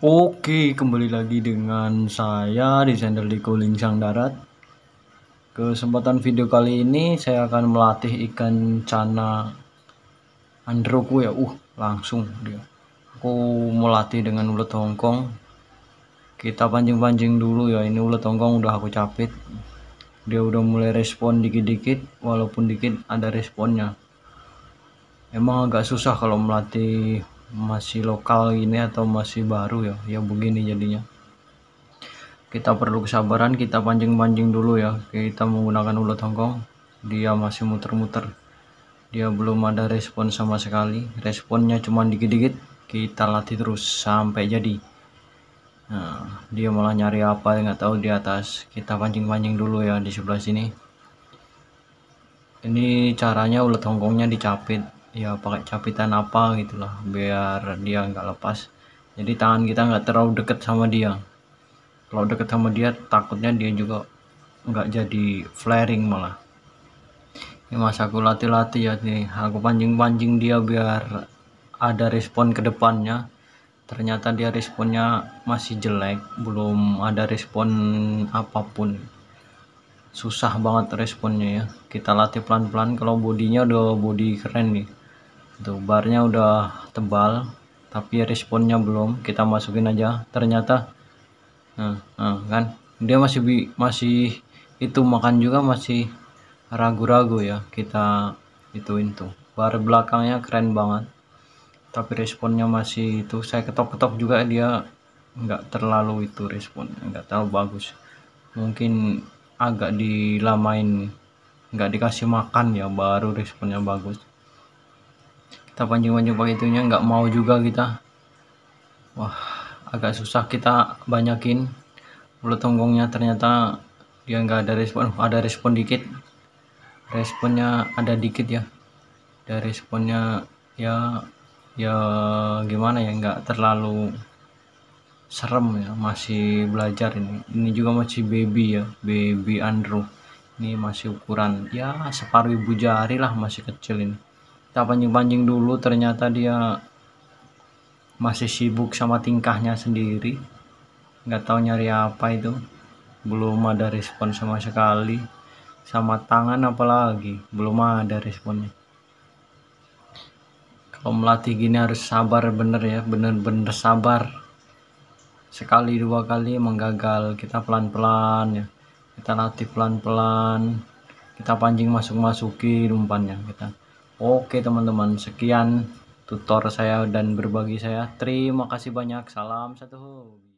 Oke, kembali lagi dengan saya di di Kuling Sang Darat. Kesempatan video kali ini saya akan melatih ikan cana androku ya. Uh, langsung dia. Aku melatih dengan ulet Hongkong. Kita pancing-pancing dulu ya. Ini ulet Hongkong udah aku capit. Dia udah mulai respon dikit-dikit, walaupun dikit ada responnya. Emang agak susah kalau melatih masih lokal ini atau masih baru ya ya begini jadinya kita perlu kesabaran kita pancing-pancing dulu ya kita menggunakan ulat hongkong dia masih muter-muter dia belum ada respon sama sekali responnya cuma dikit-dikit kita latih terus sampai jadi nah, dia malah nyari apa nggak tahu di atas kita pancing-pancing dulu ya di sebelah sini ini caranya ulat hongkongnya dicapit ya pakai capitan apa gitulah biar dia nggak lepas jadi tangan kita nggak terlalu deket sama dia kalau deket sama dia takutnya dia juga nggak jadi flaring malah ini mas aku latih-latih ya nih aku pancing-pancing dia biar ada respon ke depannya ternyata dia responnya masih jelek belum ada respon apapun susah banget responnya ya kita latih pelan-pelan kalau bodinya udah body keren nih tuh barnya udah tebal tapi responnya belum kita masukin aja ternyata nah, nah kan dia masih bi masih itu makan juga masih ragu-ragu ya kita ituin tuh bar belakangnya keren banget tapi responnya masih itu saya ketok-ketok juga dia nggak terlalu itu respon nggak tahu bagus mungkin agak dilamain nggak dikasih makan ya baru responnya bagus kita pancing-pancing pakai itunya nggak mau juga kita wah agak susah kita banyakin mulut tonggongnya ternyata dia nggak ada respon ada respon dikit responnya ada dikit ya ada responnya ya ya gimana ya nggak terlalu serem ya masih belajar ini ini juga masih baby ya baby Andrew ini masih ukuran ya separuh ibu jari lah masih kecil ini kita pancing-pancing dulu ternyata dia masih sibuk sama tingkahnya sendiri nggak tahu nyari apa itu belum ada respon sama sekali sama tangan apalagi belum ada responnya kalau melatih gini harus sabar bener ya bener-bener sabar sekali dua kali menggagal kita pelan-pelan ya kita latih pelan-pelan kita pancing masuk masuki umpannya kita Oke teman-teman, sekian tutor saya dan berbagi saya. Terima kasih banyak. Salam satu hobi.